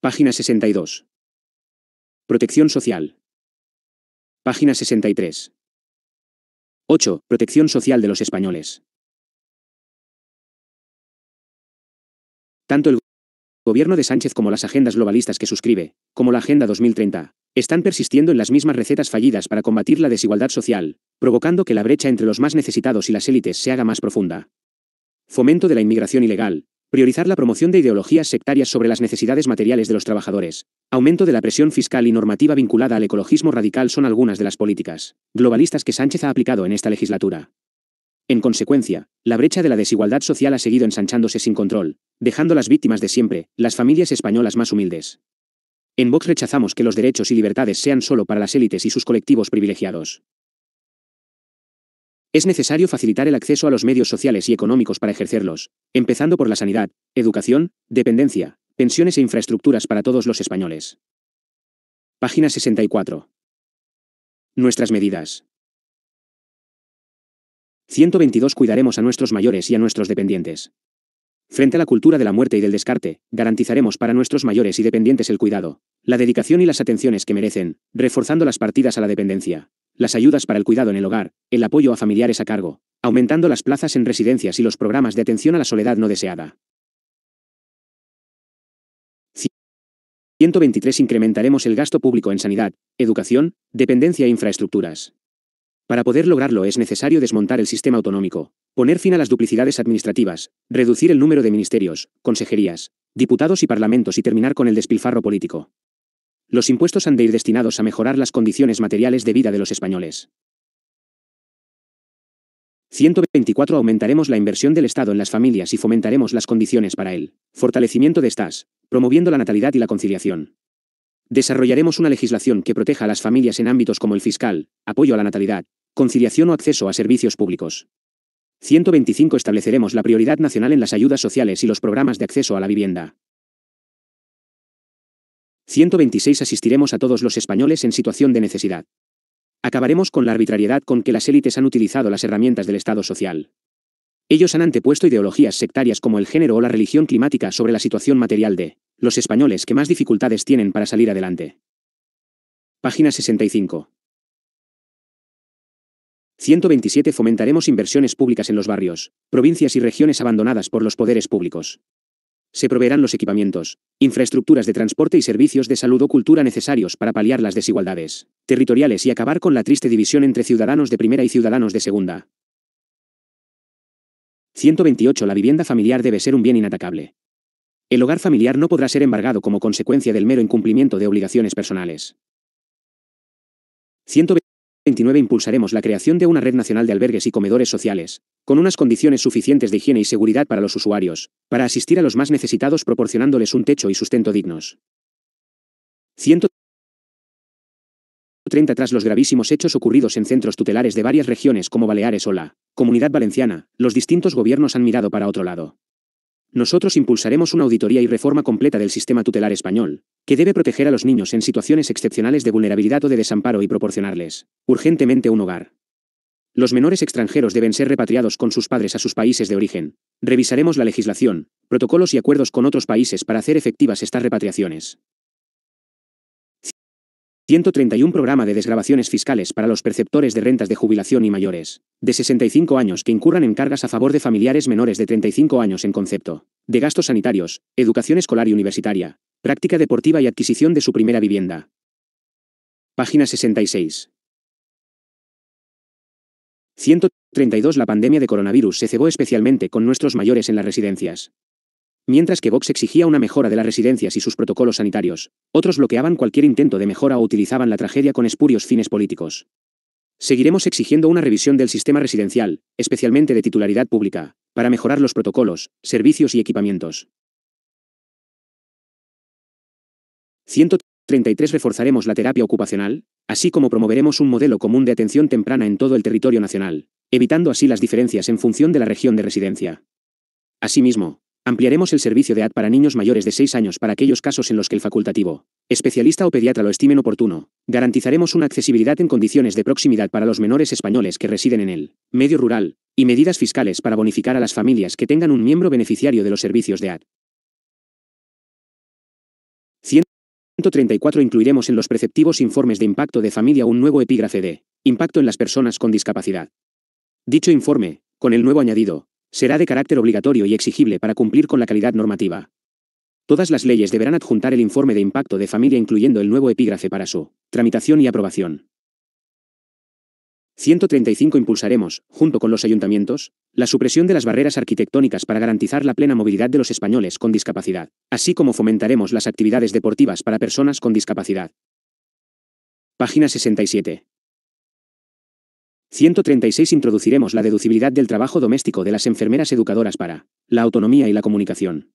Página 62. Protección social. Página 63. 8. Protección social de los españoles. Tanto el gobierno de Sánchez como las agendas globalistas que suscribe, como la Agenda 2030, están persistiendo en las mismas recetas fallidas para combatir la desigualdad social, provocando que la brecha entre los más necesitados y las élites se haga más profunda. Fomento de la inmigración ilegal, Priorizar la promoción de ideologías sectarias sobre las necesidades materiales de los trabajadores. Aumento de la presión fiscal y normativa vinculada al ecologismo radical son algunas de las políticas globalistas que Sánchez ha aplicado en esta legislatura. En consecuencia, la brecha de la desigualdad social ha seguido ensanchándose sin control, dejando las víctimas de siempre, las familias españolas más humildes. En Vox rechazamos que los derechos y libertades sean solo para las élites y sus colectivos privilegiados. Es necesario facilitar el acceso a los medios sociales y económicos para ejercerlos, empezando por la sanidad, educación, dependencia, pensiones e infraestructuras para todos los españoles. Página 64. Nuestras medidas. 122. Cuidaremos a nuestros mayores y a nuestros dependientes. Frente a la cultura de la muerte y del descarte, garantizaremos para nuestros mayores y dependientes el cuidado, la dedicación y las atenciones que merecen, reforzando las partidas a la dependencia, las ayudas para el cuidado en el hogar, el apoyo a familiares a cargo, aumentando las plazas en residencias y los programas de atención a la soledad no deseada. 123 Incrementaremos el gasto público en sanidad, educación, dependencia e infraestructuras. Para poder lograrlo es necesario desmontar el sistema autonómico, poner fin a las duplicidades administrativas, reducir el número de ministerios, consejerías, diputados y parlamentos y terminar con el despilfarro político. Los impuestos han de ir destinados a mejorar las condiciones materiales de vida de los españoles. 124. Aumentaremos la inversión del Estado en las familias y fomentaremos las condiciones para el fortalecimiento de estas, promoviendo la natalidad y la conciliación. Desarrollaremos una legislación que proteja a las familias en ámbitos como el fiscal, apoyo a la natalidad, conciliación o acceso a servicios públicos. 125. Estableceremos la prioridad nacional en las ayudas sociales y los programas de acceso a la vivienda. 126 asistiremos a todos los españoles en situación de necesidad. Acabaremos con la arbitrariedad con que las élites han utilizado las herramientas del Estado social. Ellos han antepuesto ideologías sectarias como el género o la religión climática sobre la situación material de los españoles que más dificultades tienen para salir adelante. Página 65. 127 Fomentaremos inversiones públicas en los barrios, provincias y regiones abandonadas por los poderes públicos. Se proveerán los equipamientos, infraestructuras de transporte y servicios de salud o cultura necesarios para paliar las desigualdades territoriales y acabar con la triste división entre ciudadanos de primera y ciudadanos de segunda. 128. La vivienda familiar debe ser un bien inatacable. El hogar familiar no podrá ser embargado como consecuencia del mero incumplimiento de obligaciones personales impulsaremos la creación de una red nacional de albergues y comedores sociales, con unas condiciones suficientes de higiene y seguridad para los usuarios, para asistir a los más necesitados proporcionándoles un techo y sustento dignos. 130 Tras los gravísimos hechos ocurridos en centros tutelares de varias regiones como Baleares o la Comunidad Valenciana, los distintos gobiernos han mirado para otro lado. Nosotros impulsaremos una auditoría y reforma completa del sistema tutelar español, que debe proteger a los niños en situaciones excepcionales de vulnerabilidad o de desamparo y proporcionarles, urgentemente, un hogar. Los menores extranjeros deben ser repatriados con sus padres a sus países de origen. Revisaremos la legislación, protocolos y acuerdos con otros países para hacer efectivas estas repatriaciones. 131 programa de desgrabaciones fiscales para los perceptores de rentas de jubilación y mayores, de 65 años que incurran en cargas a favor de familiares menores de 35 años en concepto, de gastos sanitarios, educación escolar y universitaria, práctica deportiva y adquisición de su primera vivienda. Página 66. 132 La pandemia de coronavirus se cebó especialmente con nuestros mayores en las residencias. Mientras que Vox exigía una mejora de las residencias y sus protocolos sanitarios, otros bloqueaban cualquier intento de mejora o utilizaban la tragedia con espurios fines políticos. Seguiremos exigiendo una revisión del sistema residencial, especialmente de titularidad pública, para mejorar los protocolos, servicios y equipamientos. 133 Reforzaremos la terapia ocupacional, así como promoveremos un modelo común de atención temprana en todo el territorio nacional, evitando así las diferencias en función de la región de residencia. Asimismo, Ampliaremos el servicio de AD para niños mayores de 6 años para aquellos casos en los que el facultativo, especialista o pediatra lo estimen oportuno. Garantizaremos una accesibilidad en condiciones de proximidad para los menores españoles que residen en el medio rural, y medidas fiscales para bonificar a las familias que tengan un miembro beneficiario de los servicios de AD. 134 incluiremos en los preceptivos informes de impacto de familia un nuevo epígrafe de impacto en las personas con discapacidad. Dicho informe, con el nuevo añadido, Será de carácter obligatorio y exigible para cumplir con la calidad normativa. Todas las leyes deberán adjuntar el informe de impacto de familia incluyendo el nuevo epígrafe para su tramitación y aprobación. 135 Impulsaremos, junto con los ayuntamientos, la supresión de las barreras arquitectónicas para garantizar la plena movilidad de los españoles con discapacidad, así como fomentaremos las actividades deportivas para personas con discapacidad. Página 67. 136 Introduciremos la deducibilidad del trabajo doméstico de las enfermeras educadoras para la autonomía y la comunicación.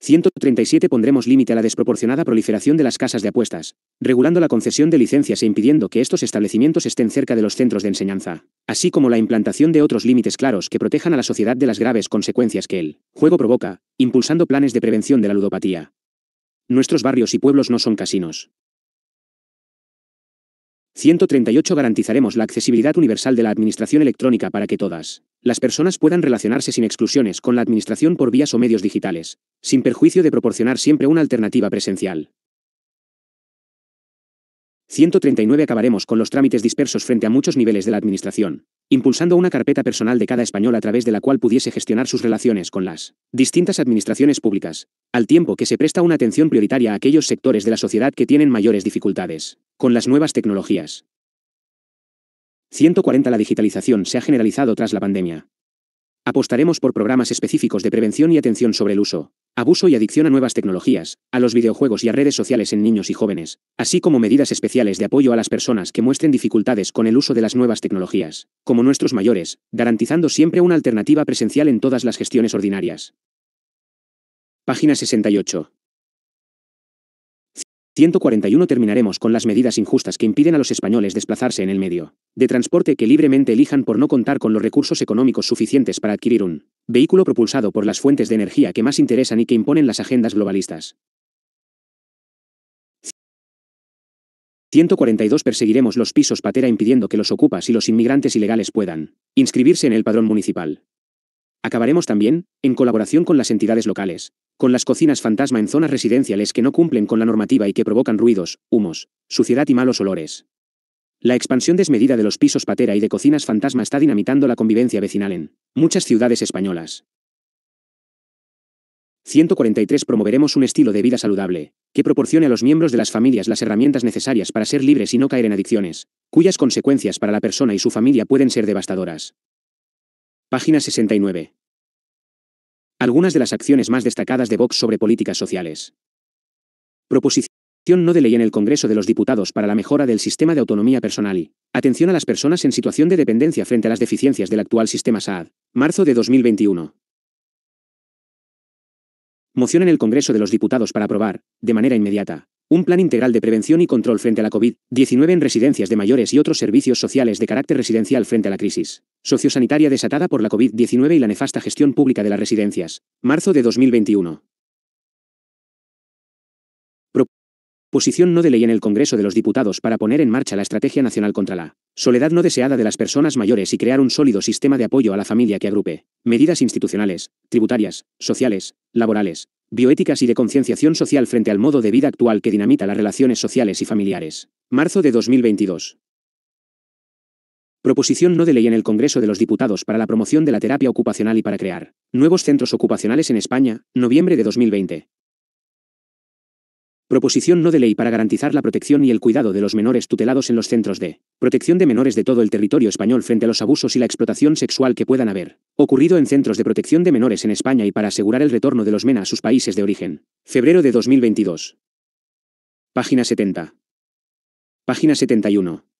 137 Pondremos límite a la desproporcionada proliferación de las casas de apuestas, regulando la concesión de licencias e impidiendo que estos establecimientos estén cerca de los centros de enseñanza, así como la implantación de otros límites claros que protejan a la sociedad de las graves consecuencias que el juego provoca, impulsando planes de prevención de la ludopatía. Nuestros barrios y pueblos no son casinos. 138 Garantizaremos la accesibilidad universal de la administración electrónica para que todas las personas puedan relacionarse sin exclusiones con la administración por vías o medios digitales, sin perjuicio de proporcionar siempre una alternativa presencial. 139 Acabaremos con los trámites dispersos frente a muchos niveles de la administración, impulsando una carpeta personal de cada español a través de la cual pudiese gestionar sus relaciones con las distintas administraciones públicas, al tiempo que se presta una atención prioritaria a aquellos sectores de la sociedad que tienen mayores dificultades con las nuevas tecnologías. 140 La digitalización se ha generalizado tras la pandemia. Apostaremos por programas específicos de prevención y atención sobre el uso, abuso y adicción a nuevas tecnologías, a los videojuegos y a redes sociales en niños y jóvenes, así como medidas especiales de apoyo a las personas que muestren dificultades con el uso de las nuevas tecnologías, como nuestros mayores, garantizando siempre una alternativa presencial en todas las gestiones ordinarias. Página 68. 141 Terminaremos con las medidas injustas que impiden a los españoles desplazarse en el medio de transporte que libremente elijan por no contar con los recursos económicos suficientes para adquirir un vehículo propulsado por las fuentes de energía que más interesan y que imponen las agendas globalistas. 142 Perseguiremos los pisos patera impidiendo que los ocupas y los inmigrantes ilegales puedan inscribirse en el padrón municipal. Acabaremos también, en colaboración con las entidades locales, con las cocinas fantasma en zonas residenciales que no cumplen con la normativa y que provocan ruidos, humos, suciedad y malos olores. La expansión desmedida de los pisos patera y de cocinas fantasma está dinamitando la convivencia vecinal en muchas ciudades españolas. 143 Promoveremos un estilo de vida saludable, que proporcione a los miembros de las familias las herramientas necesarias para ser libres y no caer en adicciones, cuyas consecuencias para la persona y su familia pueden ser devastadoras. Página 69. Algunas de las acciones más destacadas de Vox sobre políticas sociales. Proposición no de ley en el Congreso de los Diputados para la mejora del sistema de autonomía personal y atención a las personas en situación de dependencia frente a las deficiencias del actual sistema Saad. marzo de 2021. Moción en el Congreso de los Diputados para aprobar, de manera inmediata, un plan integral de prevención y control frente a la COVID-19 en residencias de mayores y otros servicios sociales de carácter residencial frente a la crisis sociosanitaria desatada por la COVID-19 y la nefasta gestión pública de las residencias, marzo de 2021. Posición no de ley en el Congreso de los Diputados para poner en marcha la Estrategia Nacional contra la soledad no deseada de las personas mayores y crear un sólido sistema de apoyo a la familia que agrupe medidas institucionales, tributarias, sociales, laborales, bioéticas y de concienciación social frente al modo de vida actual que dinamita las relaciones sociales y familiares. Marzo de 2022. Proposición no de ley en el Congreso de los Diputados para la promoción de la terapia ocupacional y para crear nuevos centros ocupacionales en España, noviembre de 2020. Proposición no de ley para garantizar la protección y el cuidado de los menores tutelados en los centros de protección de menores de todo el territorio español frente a los abusos y la explotación sexual que puedan haber ocurrido en centros de protección de menores en España y para asegurar el retorno de los MENA a sus países de origen. Febrero de 2022. Página 70. Página 71.